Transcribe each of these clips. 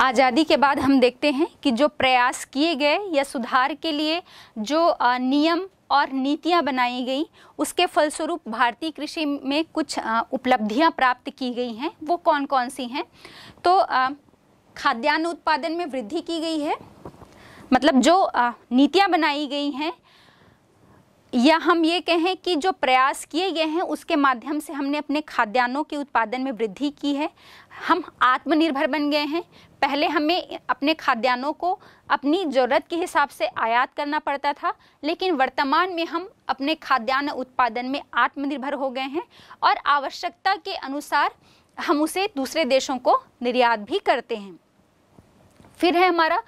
आज़ादी के बाद हम देखते हैं कि जो प्रयास किए गए या सुधार के लिए जो नियम और नीतियां बनाई गई उसके फलस्वरूप भारतीय कृषि में कुछ उपलब्धियां प्राप्त की गई हैं वो कौन कौन सी हैं तो खाद्यान्न उत्पादन में वृद्धि की गई है मतलब जो नीतियां बनाई गई हैं या हम ये कहें कि जो प्रयास किए गए हैं उसके माध्यम से हमने अपने खाद्यान्नों के उत्पादन में वृद्धि की है हम आत्मनिर्भर बन गए हैं पहले हमें अपने खाद्यान्नों को अपनी ज़रूरत के हिसाब से आयात करना पड़ता था लेकिन वर्तमान में हम अपने खाद्यान्न उत्पादन में आत्मनिर्भर हो गए हैं और आवश्यकता के अनुसार हम उसे दूसरे देशों को निर्यात भी करते हैं फिर है हमारा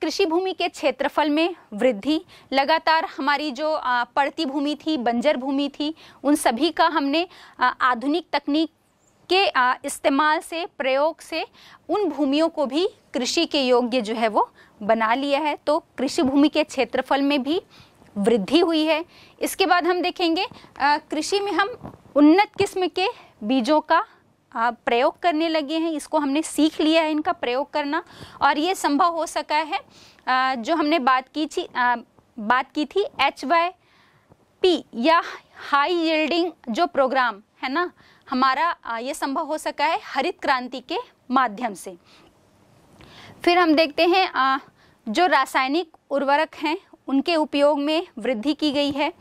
कृषि भूमि के क्षेत्रफल में वृद्धि लगातार हमारी जो पड़ती भूमि थी बंजर भूमि थी उन सभी का हमने आधुनिक तकनीक के इस्तेमाल से प्रयोग से उन भूमियों को भी कृषि के योग्य जो है वो बना लिया है तो कृषि भूमि के क्षेत्रफल में भी वृद्धि हुई है इसके बाद हम देखेंगे कृषि में हम उन्नत किस्म के बीजों का प्रयोग करने लगे हैं इसको हमने सीख लिया है इनका प्रयोग करना और ये संभव हो सका है जो हमने बात की थी बात की थी एच वाई पी या हाई यील्डिंग जो प्रोग्राम है ना हमारा ये संभव हो सका है हरित क्रांति के माध्यम से फिर हम देखते हैं जो रासायनिक उर्वरक हैं उनके उपयोग में वृद्धि की गई है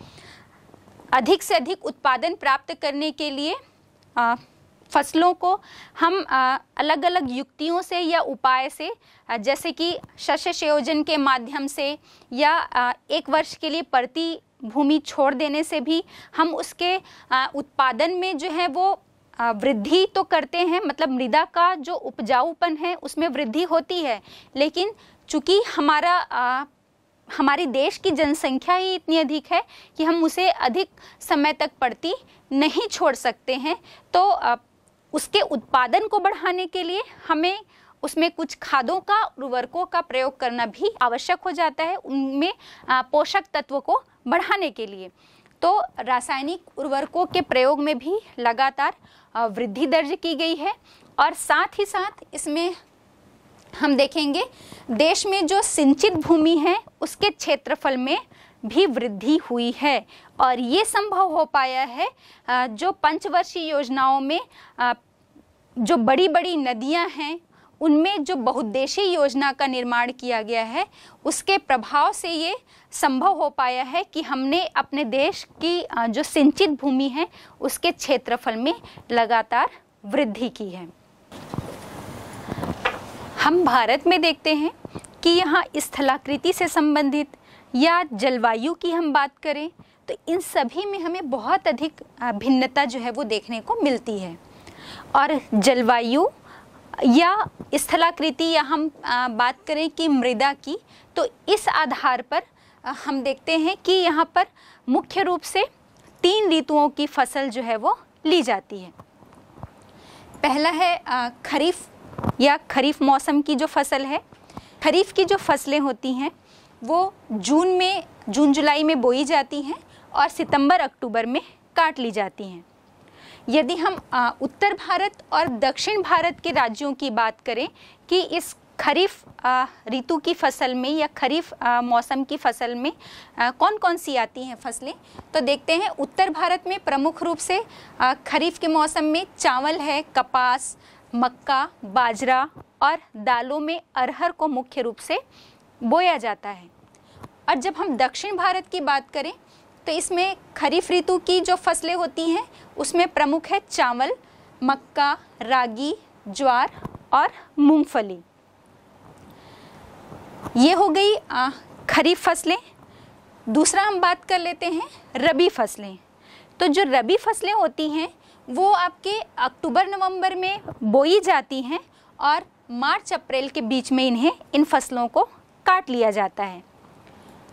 अधिक से अधिक उत्पादन प्राप्त करने के लिए फसलों को हम अलग अलग युक्तियों से या उपाय से जैसे कि शस्य संयोजन के माध्यम से या एक वर्ष के लिए प्रति भूमि छोड़ देने से भी हम उसके उत्पादन में जो है वो वृद्धि तो करते हैं मतलब मृदा का जो उपजाऊपन है उसमें वृद्धि होती है लेकिन चूंकि हमारा आ, हमारी देश की जनसंख्या ही इतनी अधिक है कि हम उसे अधिक समय तक पड़ती नहीं छोड़ सकते हैं तो आ, उसके उत्पादन को बढ़ाने के लिए हमें उसमें कुछ खादों का उर्वरकों का प्रयोग करना भी आवश्यक हो जाता है उनमें पोषक तत्व को बढ़ाने के लिए तो रासायनिक उर्वरकों के प्रयोग में भी लगातार वृद्धि दर्ज की गई है और साथ ही साथ इसमें हम देखेंगे देश में जो सिंचित भूमि है उसके क्षेत्रफल में भी वृद्धि हुई है और ये संभव हो पाया है जो पंचवर्षीय योजनाओं में जो बड़ी बड़ी नदियां हैं उनमें जो बहुद्देशी योजना का निर्माण किया गया है उसके प्रभाव से ये संभव हो पाया है कि हमने अपने देश की जो सिंचित भूमि है उसके क्षेत्रफल में लगातार वृद्धि की है हम भारत में देखते हैं कि यहाँ स्थलाकृति से संबंधित या जलवायु की हम बात करें तो इन सभी में हमें बहुत अधिक भिन्नता जो है वो देखने को मिलती है और जलवायु या स्थलाकृति या हम बात करें कि मृदा की तो इस आधार पर हम देखते हैं कि यहाँ पर मुख्य रूप से तीन ऋतुओं की फसल जो है वो ली जाती है पहला है खरीफ या खरीफ मौसम की जो फसल है खरीफ की जो फसलें होती हैं वो जून में जून जुलाई में बोई जाती हैं और सितंबर अक्टूबर में काट ली जाती हैं यदि हम उत्तर भारत और दक्षिण भारत के राज्यों की बात करें कि इस खरीफ ऋतु की फसल में या खरीफ मौसम की फसल में आ, कौन कौन सी आती हैं फसलें तो देखते हैं उत्तर भारत में प्रमुख रूप से खरीफ के मौसम में चावल है कपास मक्का बाजरा और दालों में अरहर को मुख्य रूप से बोया जाता है और जब हम दक्षिण भारत की बात करें तो इसमें खरीफ ऋतु की जो फसलें होती हैं उसमें प्रमुख है चावल मक्का रागी ज्वार और मूंगफली ये हो गई खरीफ फसलें दूसरा हम बात कर लेते हैं रबी फसलें तो जो रबी फसलें होती हैं वो आपके अक्टूबर नवंबर में बोई जाती हैं और मार्च अप्रैल के बीच में इन्हें इन फसलों को काट लिया जाता है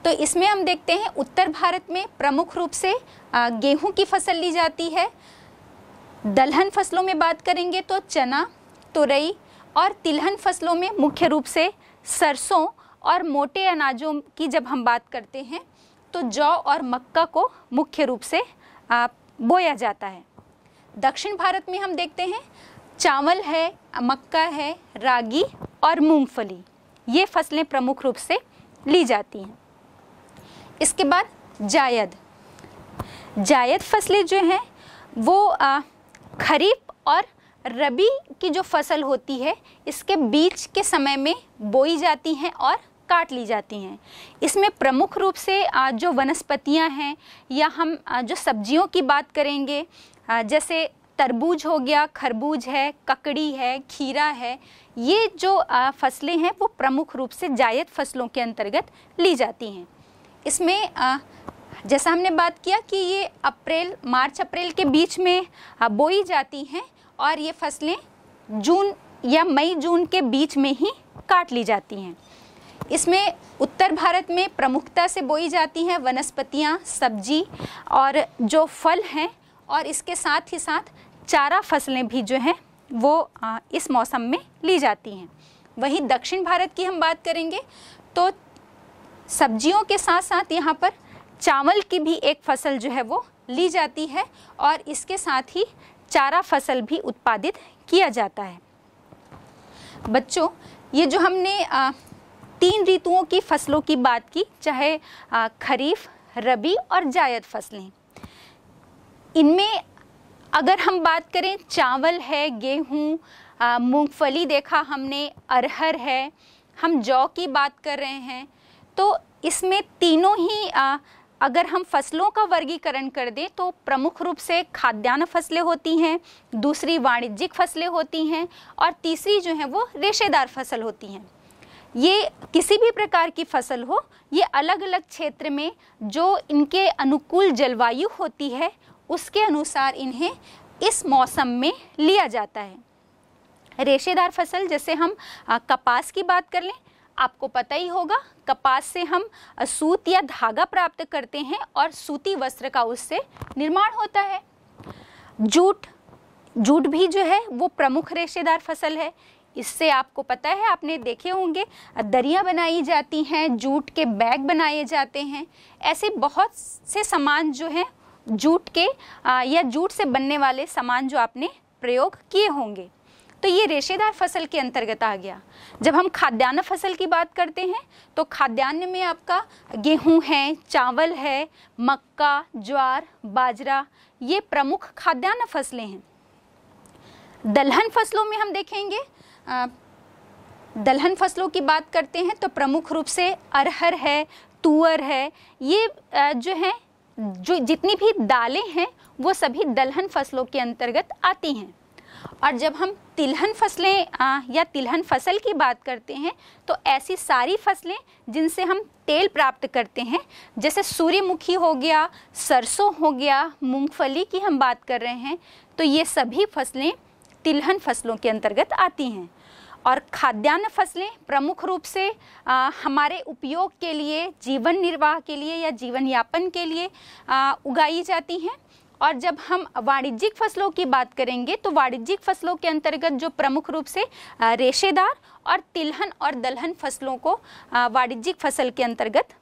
तो इसमें हम देखते हैं उत्तर भारत में प्रमुख रूप से गेहूं की फसल ली जाती है दलहन फसलों में बात करेंगे तो चना तुरई और तिलहन फसलों में मुख्य रूप से सरसों और मोटे अनाजों की जब हम बात करते हैं तो जौ और मक्का को मुख्य रूप से बोया जाता है दक्षिण भारत में हम देखते हैं चावल है मक्का है रागी और मूंगफली ये फसलें प्रमुख रूप से ली जाती हैं इसके बाद जायद जायद फसलें जो हैं वो खरीफ और रबी की जो फसल होती है इसके बीच के समय में बोई जाती हैं और काट ली जाती हैं इसमें प्रमुख रूप से जो वनस्पतियां हैं या हम जो सब्जियों की बात करेंगे जैसे तरबूज हो गया खरबूज है ककड़ी है खीरा है ये जो फसलें हैं वो प्रमुख रूप से जायद फसलों के अंतर्गत ली जाती हैं इसमें आ, जैसा हमने बात किया कि ये अप्रैल मार्च अप्रैल के बीच में बोई जाती हैं और ये फसलें जून या मई जून के बीच में ही काट ली जाती हैं इसमें उत्तर भारत में प्रमुखता से बोई जाती हैं वनस्पतियाँ सब्जी और जो फल हैं और इसके साथ ही साथ चारा फसलें भी जो हैं वो इस मौसम में ली जाती हैं वहीं दक्षिण भारत की हम बात करेंगे तो सब्जियों के साथ साथ यहाँ पर चावल की भी एक फसल जो है वो ली जाती है और इसके साथ ही चारा फसल भी उत्पादित किया जाता है बच्चों ये जो हमने आ, तीन ऋतुओं की फसलों की बात की चाहे खरीफ रबी और जायद फसलें इनमें अगर हम बात करें चावल है गेहूँ मूंगफली देखा हमने अरहर है हम जौ की बात कर रहे हैं तो इसमें तीनों ही आ, अगर हम फसलों का वर्गीकरण कर दें तो प्रमुख रूप से खाद्यान्न फसलें होती हैं दूसरी वाणिज्यिक फसलें होती हैं और तीसरी जो है वो रेशेदार फसल होती हैं ये किसी भी प्रकार की फसल हो ये अलग अलग क्षेत्र में जो इनके अनुकूल जलवायु होती है उसके अनुसार इन्हें इस मौसम में लिया जाता है रेशेदार फसल जैसे हम कपास की बात कर लें आपको पता ही होगा कपास से हम सूत या धागा प्राप्त करते हैं और सूती वस्त्र का उससे निर्माण होता है जूट जूट भी जो है वो प्रमुख रेशेदार फसल है इससे आपको पता है आपने देखे होंगे दरिया बनाई जाती हैं जूट के बैग बनाए जाते हैं ऐसे बहुत से सामान जो हैं जूट के या जूट से बनने वाले सामान जो आपने प्रयोग किए होंगे तो ये रेशेदार फसल के अंतर्गत आ गया जब हम खाद्यान्न फसल की बात करते हैं तो खाद्यान्न में आपका गेहूं है चावल है मक्का ज्वार बाजरा ये प्रमुख खाद्यान्न फसलें हैं दलहन फसलों में हम देखेंगे दलहन फसलों की बात करते हैं तो प्रमुख रूप से अरहर है तुअर है ये जो है जो जितनी भी दालें हैं वो सभी दलहन फसलों के अंतर्गत आती हैं और जब हम तिलहन फसलें या तिलहन फसल की बात करते हैं तो ऐसी सारी फसलें जिनसे हम तेल प्राप्त करते हैं जैसे सूर्यमुखी हो गया सरसों हो गया मूंगफली की हम बात कर रहे हैं तो ये सभी फसलें तिलहन फसलों के अंतर्गत आती हैं और खाद्यान्न फसलें प्रमुख रूप से आ, हमारे उपयोग के लिए जीवन निर्वाह के लिए या जीवन यापन के लिए आ, उगाई जाती हैं और जब हम वाणिज्यिक फसलों की बात करेंगे तो वाणिज्यिक फसलों के अंतर्गत जो प्रमुख रूप से रेशेदार और तिलहन और दलहन फसलों को वाणिज्यिक फसल के अंतर्गत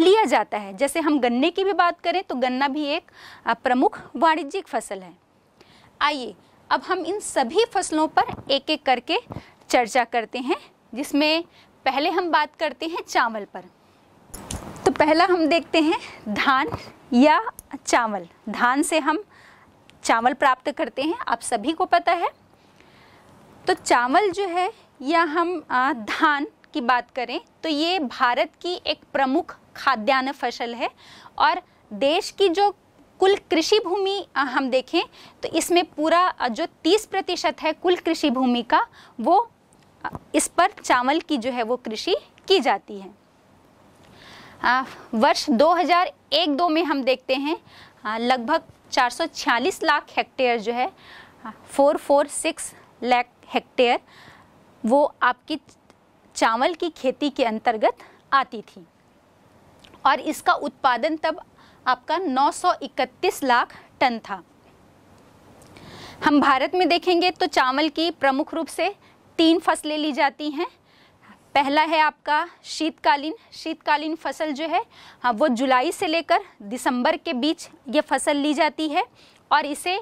लिया जाता है जैसे हम गन्ने की भी बात करें तो गन्ना भी एक प्रमुख वाणिज्यिक फसल है आइए अब हम इन सभी फसलों पर एक एक करके चर्चा करते हैं जिसमें पहले हम बात करते हैं चावल पर पहला हम देखते हैं धान या चावल धान से हम चावल प्राप्त करते हैं आप सभी को पता है तो चावल जो है या हम धान की बात करें तो ये भारत की एक प्रमुख खाद्यान्न फसल है और देश की जो कुल कृषि भूमि हम देखें तो इसमें पूरा जो 30 प्रतिशत है कुल कृषि भूमि का वो इस पर चावल की जो है वो कृषि की जाती है वर्ष 2001-2 में हम देखते हैं लगभग 446 लाख हेक्टेयर जो है 446 लाख हेक्टेयर वो आपकी चावल की खेती के अंतर्गत आती थी और इसका उत्पादन तब आपका 931 लाख टन था हम भारत में देखेंगे तो चावल की प्रमुख रूप से तीन फसलें ली जाती हैं पहला है आपका शीतकालीन शीतकालीन फसल जो है हाँ वो जुलाई से लेकर दिसंबर के बीच ये फसल ली जाती है और इसे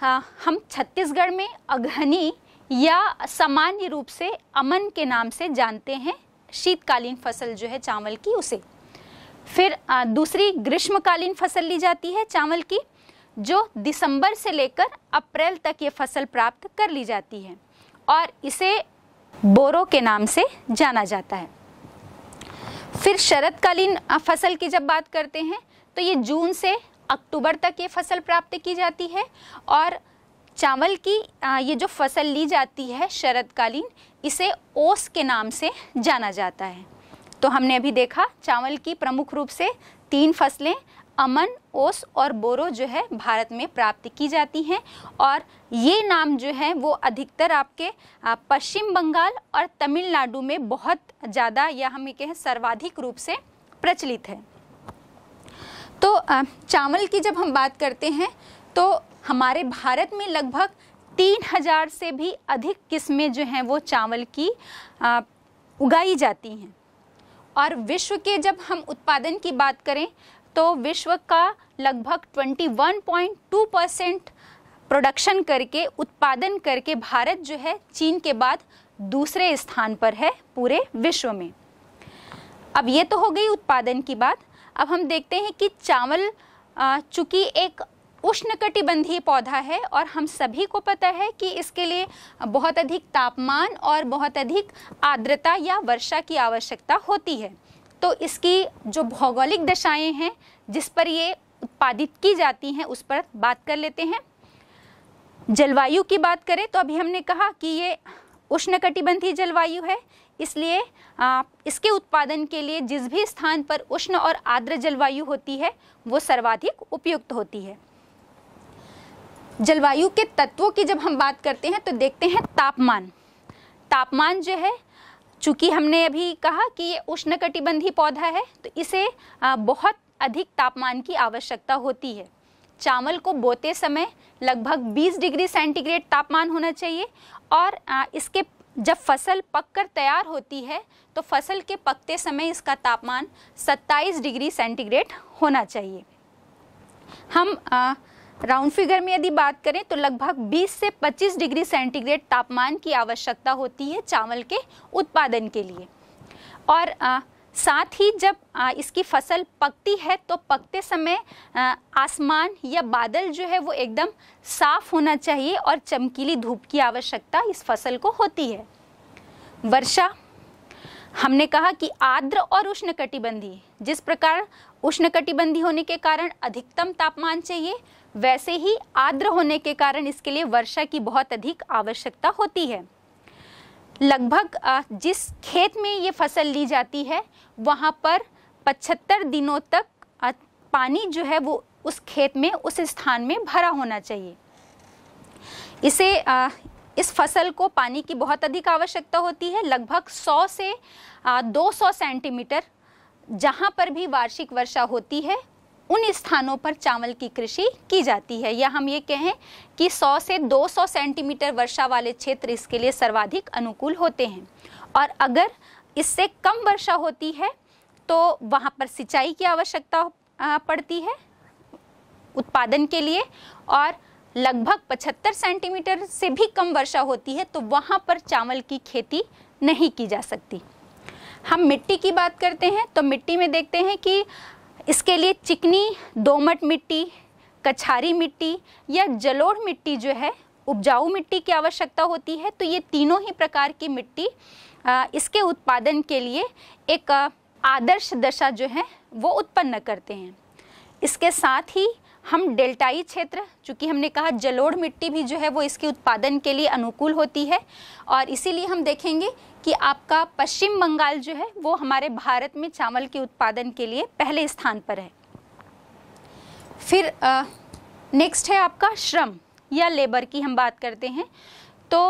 हाँ हम छत्तीसगढ़ में अघनी या सामान्य रूप से अमन के नाम से जानते हैं शीतकालीन फसल जो है चावल की उसे फिर आ, दूसरी ग्रीष्मकालीन फसल ली जाती है चावल की जो दिसंबर से लेकर अप्रैल तक ये फसल प्राप्त कर ली जाती है और इसे बोरो के नाम से जाना जाता है फिर शरतकालीन फसल की जब बात करते हैं तो ये जून से अक्टूबर तक ये फसल प्राप्त की जाती है और चावल की ये जो फसल ली जाती है शरतकालीन इसे ओस के नाम से जाना जाता है तो हमने अभी देखा चावल की प्रमुख रूप से तीन फसलें अमन ओस और बोरो जो है भारत में प्राप्त की जाती हैं और ये नाम जो है वो अधिकतर आपके पश्चिम बंगाल और तमिलनाडु में बहुत ज़्यादा या हम कहें सर्वाधिक रूप से प्रचलित है तो चावल की जब हम बात करते हैं तो हमारे भारत में लगभग तीन हजार से भी अधिक किस्में जो हैं वो चावल की आ, उगाई जाती हैं और विश्व के जब हम उत्पादन की बात करें तो विश्व का लगभग 21.2 परसेंट प्रोडक्शन करके उत्पादन करके भारत जो है चीन के बाद दूसरे स्थान पर है पूरे विश्व में अब ये तो हो गई उत्पादन की बात अब हम देखते हैं कि चावल चूँकि एक उष्णकटिबंधीय पौधा है और हम सभी को पता है कि इसके लिए बहुत अधिक तापमान और बहुत अधिक आर्द्रता या वर्षा की आवश्यकता होती है तो इसकी जो भौगोलिक दशाएं हैं जिस पर ये उत्पादित की जाती हैं उस पर बात कर लेते हैं जलवायु की बात करें तो अभी हमने कहा कि ये उष्णकटिबंधीय जलवायु है इसलिए आ, इसके उत्पादन के लिए जिस भी स्थान पर उष्ण और आर्द्र जलवायु होती है वो सर्वाधिक उपयुक्त होती है जलवायु के तत्वों की जब हम बात करते हैं तो देखते हैं तापमान तापमान जो है चूँकि हमने अभी कहा कि ये उष्णकटिबंधी पौधा है तो इसे बहुत अधिक तापमान की आवश्यकता होती है चावल को बोते समय लगभग 20 डिग्री सेंटीग्रेड तापमान होना चाहिए और इसके जब फसल पककर तैयार होती है तो फसल के पकते समय इसका तापमान 27 डिग्री सेंटीग्रेड होना चाहिए हम आ, राउंड फिगर में यदि बात करें तो लगभग 20 से 25 डिग्री सेंटीग्रेड तापमान की आवश्यकता होती है चावल के उत्पादन के लिए और आ, साथ ही जब आ, इसकी फसल पकती है तो पकते समय आसमान या बादल जो है वो एकदम साफ होना चाहिए और चमकीली धूप की आवश्यकता इस फसल को होती है वर्षा हमने कहा कि आर्द्र और उष्ण कटिबंधी जिस प्रकार उष्ण कटिबंधी होने के कारण अधिकतम तापमान चाहिए वैसे ही आर्द्र होने के कारण इसके लिए वर्षा की बहुत अधिक आवश्यकता होती है लगभग जिस खेत में ये फसल ली जाती है वहाँ पर 75 दिनों तक पानी जो है वो उस खेत में उस स्थान में भरा होना चाहिए इसे इस फसल को पानी की बहुत अधिक आवश्यकता होती है लगभग 100 से 200 सेंटीमीटर जहाँ पर भी वार्षिक वर्षा होती है उन स्थानों पर चावल की कृषि की जाती है या हम ये कहें कि 100 से 200 सेंटीमीटर वर्षा वाले क्षेत्र इसके लिए सर्वाधिक अनुकूल होते हैं और अगर इससे कम वर्षा होती है तो वहाँ पर सिंचाई की आवश्यकता पड़ती है उत्पादन के लिए और लगभग 75 सेंटीमीटर से भी कम वर्षा होती है तो वहाँ पर चावल की खेती नहीं की जा सकती हम मिट्टी की बात करते हैं तो मिट्टी में देखते हैं कि इसके लिए चिकनी दोमट मिट्टी कछारी मिट्टी या जलोढ़ मिट्टी जो है उपजाऊ मिट्टी की आवश्यकता होती है तो ये तीनों ही प्रकार की मिट्टी इसके उत्पादन के लिए एक आदर्श दशा जो है वो उत्पन्न करते हैं इसके साथ ही हम डेल्टाई क्षेत्र चूँकि हमने कहा जलोढ़ मिट्टी भी जो है वो इसके उत्पादन के लिए अनुकूल होती है और इसीलिए हम देखेंगे कि आपका पश्चिम बंगाल जो है वो हमारे भारत में चावल के उत्पादन के लिए पहले स्थान पर है फिर नेक्स्ट है आपका श्रम या लेबर की हम बात करते हैं तो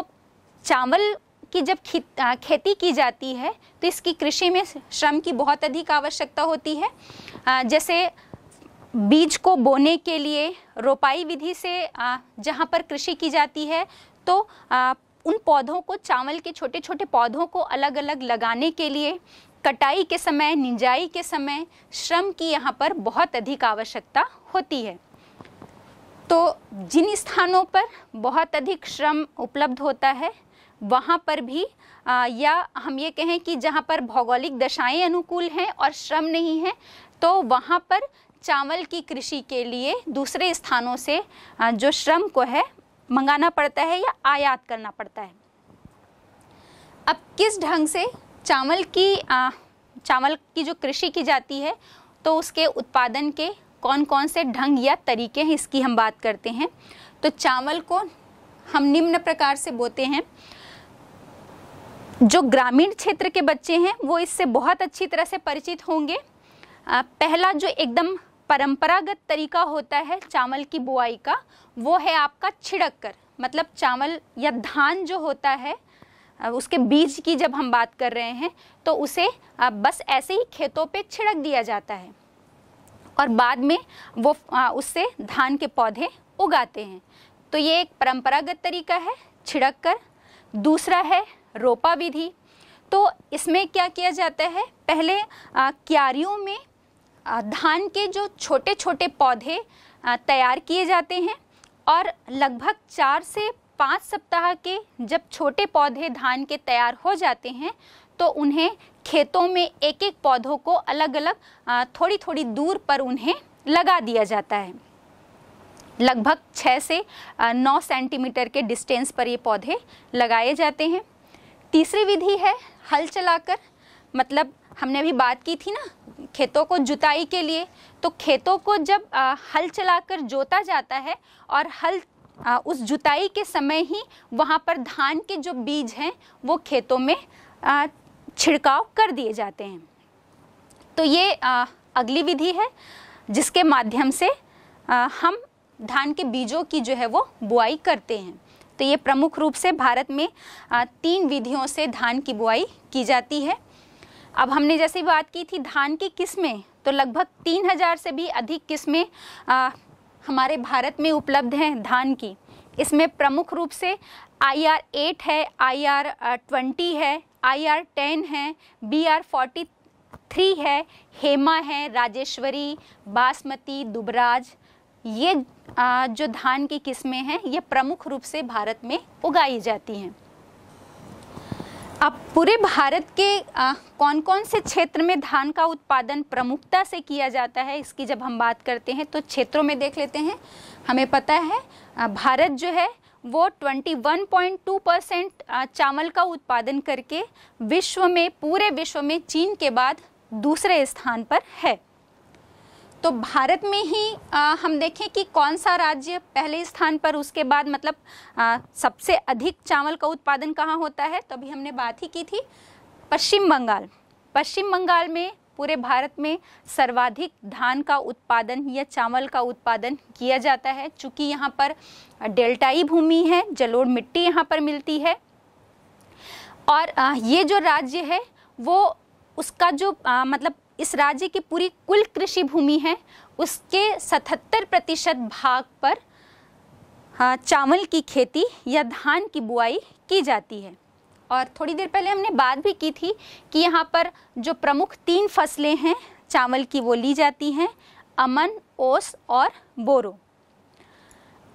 चावल की जब खेती की जाती है तो इसकी कृषि में श्रम की बहुत अधिक आवश्यकता होती है जैसे बीज को बोने के लिए रोपाई विधि से जहाँ पर कृषि की जाती है तो उन पौधों को चावल के छोटे छोटे पौधों को अलग अलग लगाने के लिए कटाई के समय निंजाई के समय श्रम की यहाँ पर बहुत अधिक आवश्यकता होती है तो जिन स्थानों पर बहुत अधिक श्रम उपलब्ध होता है वहाँ पर भी आ, या हम ये कहें कि जहाँ पर भौगोलिक दशाएं अनुकूल हैं और श्रम नहीं है तो वहाँ पर चावल की कृषि के लिए दूसरे स्थानों से जो श्रम को है मंगाना पड़ता है या आयात करना पड़ता है अब किस ढंग से चावल की आ, चावल की जो कृषि की जाती है तो उसके उत्पादन के कौन कौन से ढंग या तरीके हैं इसकी हम बात करते हैं तो चावल को हम निम्न प्रकार से बोते हैं जो ग्रामीण क्षेत्र के बच्चे हैं वो इससे बहुत अच्छी तरह से परिचित होंगे पहला जो एकदम परंपरागत तरीका होता है चावल की बुआई का वो है आपका छिड़क कर मतलब चावल या धान जो होता है उसके बीज की जब हम बात कर रहे हैं तो उसे बस ऐसे ही खेतों पे छिड़क दिया जाता है और बाद में वो उससे धान के पौधे उगाते हैं तो ये एक परंपरागत तरीका है छिड़क कर दूसरा है रोपा विधि तो इसमें क्या किया जाता है पहले क्यारियों में धान के जो छोटे छोटे पौधे तैयार किए जाते हैं और लगभग चार से पाँच सप्ताह के जब छोटे पौधे धान के तैयार हो जाते हैं तो उन्हें खेतों में एक एक पौधों को अलग अलग थोड़ी थोड़ी दूर पर उन्हें लगा दिया जाता है लगभग छः से नौ सेंटीमीटर के डिस्टेंस पर ये पौधे लगाए जाते हैं तीसरी विधि है हल चलाकर मतलब हमने अभी बात की थी ना खेतों को जुताई के लिए तो खेतों को जब हल चलाकर जोता जाता है और हल उस जुताई के समय ही वहाँ पर धान के जो बीज हैं वो खेतों में छिड़काव कर दिए जाते हैं तो ये अगली विधि है जिसके माध्यम से हम धान के बीजों की जो है वो बुआई करते हैं तो ये प्रमुख रूप से भारत में तीन विधियों से धान की बुआई की जाती है अब हमने जैसी बात की थी धान की किस्में तो लगभग तीन हज़ार से भी अधिक किस्में हमारे भारत में उपलब्ध हैं धान की इसमें प्रमुख रूप से आई आर एट है आई आर ट्वेंटी है आई आर टेन है बी आर फोर्टी थ्री है हेमा है राजेश्वरी बासमती दुबराज ये जो धान की किस्में हैं ये प्रमुख रूप से भारत में उगाई जाती हैं अब पूरे भारत के आ, कौन कौन से क्षेत्र में धान का उत्पादन प्रमुखता से किया जाता है इसकी जब हम बात करते हैं तो क्षेत्रों में देख लेते हैं हमें पता है आ, भारत जो है वो 21.2 परसेंट चावल का उत्पादन करके विश्व में पूरे विश्व में चीन के बाद दूसरे स्थान पर है तो भारत में ही आ, हम देखें कि कौन सा राज्य पहले स्थान पर उसके बाद मतलब आ, सबसे अधिक चावल का उत्पादन कहाँ होता है तो अभी हमने बात ही की थी पश्चिम बंगाल पश्चिम बंगाल में पूरे भारत में सर्वाधिक धान का उत्पादन या चावल का उत्पादन किया जाता है चूँकि यहाँ पर डेल्टाई भूमि है जलोड़ मिट्टी यहाँ पर मिलती है और ये जो राज्य है वो उसका जो आ, मतलब इस राज्य की पूरी कुल कृषि भूमि है उसके 77 प्रतिशत भाग पर हाँ, चावल की खेती या धान की बुआई की जाती है और थोड़ी देर पहले हमने बात भी की थी कि यहाँ पर जो प्रमुख तीन फसलें हैं चावल की वो ली जाती हैं अमन ओस और बोरो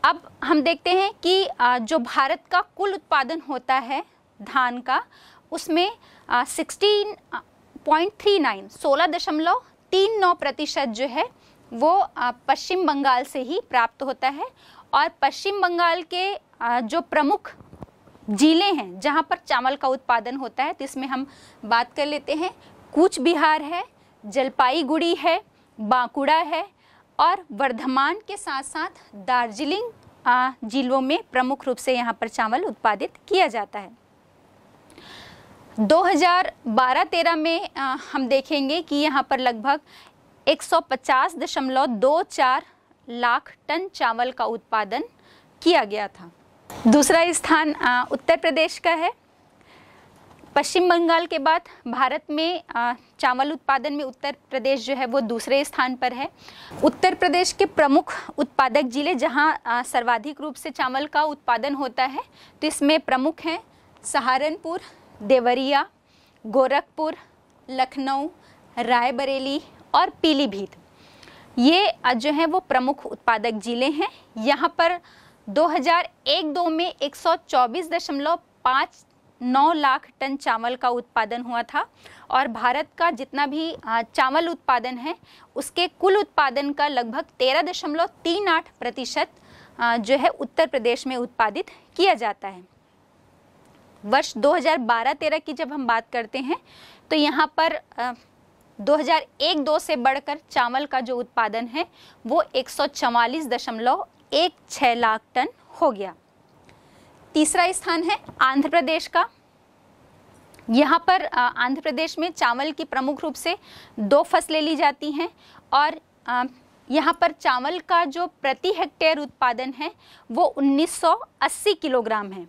अब हम देखते हैं कि जो भारत का कुल उत्पादन होता है धान का उसमें सिक्सटीन पॉइंट थ्री नाइन सोलह दशमलव तीन नौ प्रतिशत जो है वो पश्चिम बंगाल से ही प्राप्त होता है और पश्चिम बंगाल के जो प्रमुख जिले हैं जहाँ पर चावल का उत्पादन होता है तो इसमें हम बात कर लेते हैं कूच बिहार है जलपाईगुड़ी है बांकुड़ा है और वर्धमान के साथ साथ दार्जिलिंग जिलों में प्रमुख रूप से यहाँ पर चावल उत्पादित किया जाता है 2012-13 में आ, हम देखेंगे कि यहाँ पर लगभग 150.24 लाख टन चावल का उत्पादन किया गया था दूसरा स्थान उत्तर प्रदेश का है पश्चिम बंगाल के बाद भारत में चावल उत्पादन में उत्तर प्रदेश जो है वो दूसरे स्थान पर है उत्तर प्रदेश के प्रमुख उत्पादक जिले जहां सर्वाधिक रूप से चावल का उत्पादन होता है तो इसमें प्रमुख हैं सहारनपुर देवरिया गोरखपुर लखनऊ रायबरेली और पीलीभीत ये जो हैं वो प्रमुख उत्पादक ज़िले हैं यहाँ पर 2001-2 में 124.5 नौ लाख टन चावल का उत्पादन हुआ था और भारत का जितना भी चावल उत्पादन है उसके कुल उत्पादन का लगभग तेरह दशमलव तीन आठ प्रतिशत जो है उत्तर प्रदेश में उत्पादित किया जाता है वर्ष 2012-13 की जब हम बात करते हैं तो यहाँ पर आ, 2001-2 से बढ़कर चावल का जो उत्पादन है वो एक लाख टन हो गया तीसरा स्थान है आंध्र प्रदेश का यहाँ पर आंध्र प्रदेश में चावल की प्रमुख रूप से दो फसलें ली जाती हैं और यहाँ पर चावल का जो प्रति हेक्टेयर उत्पादन है वो 1980 किलोग्राम है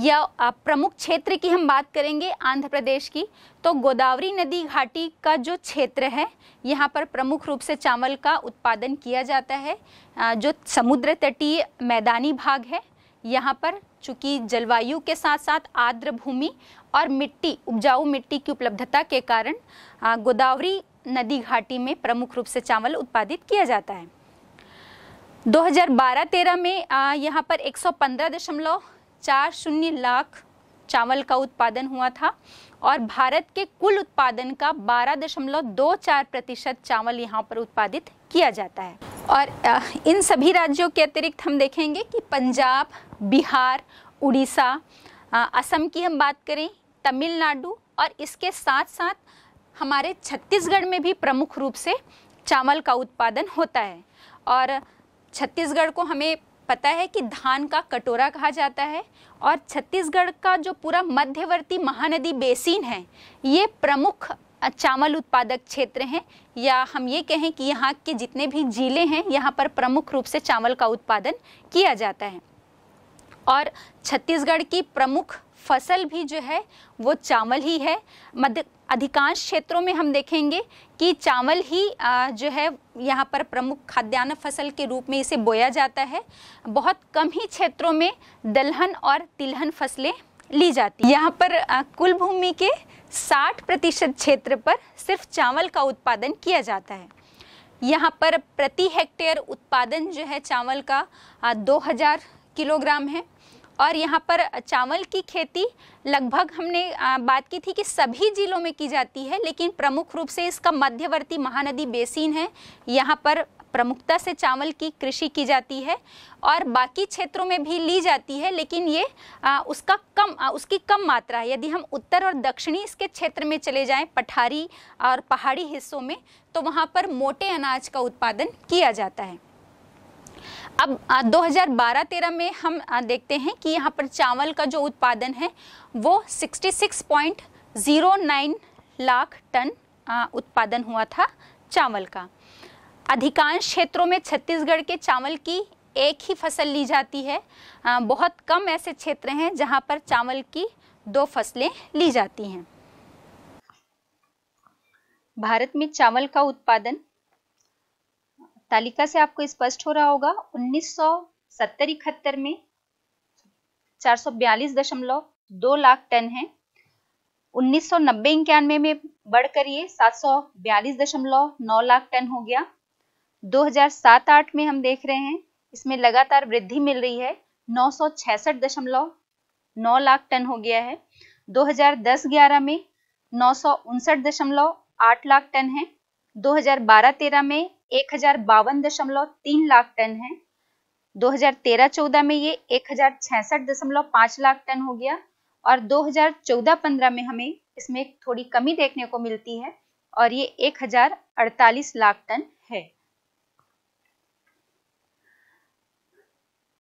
या प्रमुख क्षेत्र की हम बात करेंगे आंध्र प्रदेश की तो गोदावरी नदी घाटी का जो क्षेत्र है यहाँ पर प्रमुख रूप से चावल का उत्पादन किया जाता है जो समुद्र तटीय मैदानी भाग है यहाँ पर चूँकि जलवायु के साथ साथ आर्द्र भूमि और मिट्टी उपजाऊ मिट्टी की उपलब्धता के कारण गोदावरी नदी घाटी में प्रमुख रूप से चावल उत्पादित किया जाता है 2012-13 में यहाँ पर एक दशमलव चार शून्य लाख चावल का उत्पादन हुआ था और भारत के कुल उत्पादन का बारह दशमलव दो चार प्रतिशत चावल यहाँ पर उत्पादित किया जाता है और इन सभी राज्यों के अतिरिक्त हम देखेंगे कि पंजाब बिहार उड़ीसा असम की हम बात करें तमिलनाडु और इसके साथ साथ हमारे छत्तीसगढ़ में भी प्रमुख रूप से चावल का उत्पादन होता है और छत्तीसगढ़ को हमें पता है कि धान का कटोरा कहा जाता है और छत्तीसगढ़ का जो पूरा मध्यवर्ती महानदी बेसिन है ये प्रमुख चावल उत्पादक क्षेत्र हैं या हम ये कहें कि यहाँ के जितने भी जिले हैं यहाँ पर प्रमुख रूप से चावल का उत्पादन किया जाता है और छत्तीसगढ़ की प्रमुख फसल भी जो है वो चावल ही है मध्य अधिकांश क्षेत्रों में हम देखेंगे कि चावल ही जो है यहाँ पर प्रमुख खाद्यान्न फसल के रूप में इसे बोया जाता है बहुत कम ही क्षेत्रों में दलहन और तिलहन फसलें ली जाती यहाँ पर कुल भूमि के 60 प्रतिशत क्षेत्र पर सिर्फ चावल का उत्पादन किया जाता है यहाँ पर प्रति हेक्टेयर उत्पादन जो है चावल का 2000 किलोग्राम है और यहाँ पर चावल की खेती लगभग हमने बात की थी कि सभी जिलों में की जाती है लेकिन प्रमुख रूप से इसका मध्यवर्ती महानदी बेसिन है यहाँ पर प्रमुखता से चावल की कृषि की जाती है और बाकी क्षेत्रों में भी ली जाती है लेकिन ये आ, उसका कम आ, उसकी कम मात्रा है यदि हम उत्तर और दक्षिणी इसके क्षेत्र में चले जाएं पठारी और पहाड़ी हिस्सों में तो वहाँ पर मोटे अनाज का उत्पादन किया जाता है अब 2012-13 में हम देखते हैं कि यहाँ पर चावल का जो उत्पादन है वो 66.09 लाख टन उत्पादन हुआ था चावल का अधिकांश क्षेत्रों में छत्तीसगढ़ के चावल की एक ही फसल ली जाती है बहुत कम ऐसे क्षेत्र हैं जहाँ पर चावल की दो फसलें ली जाती हैं भारत में चावल का उत्पादन तालिका से आपको स्पष्ट हो रहा होगा उन्नीस सौ सत्तर इकहत्तर में चार सौ बयालीस दशमलव दो लाख टन है उन्नीस सौ में बढ़कर ये सात सौ लाख टन हो गया 2007-8 में हम देख रहे हैं इसमें लगातार वृद्धि मिल रही है नौ सौ दशमलव नौ लाख टन हो गया है 2010-11 में नौ सौ उनसठ दशमलव आठ लाख टन है 2012-13 में एक हजार बावन दशमलव तीन लाख टन है 2013-14 में ये एक हजार छसठ दशमलव पांच लाख टन हो गया और 2014-15 में हमें इसमें थोड़ी कमी देखने को मिलती है और ये एक हजार अड़तालीस लाख टन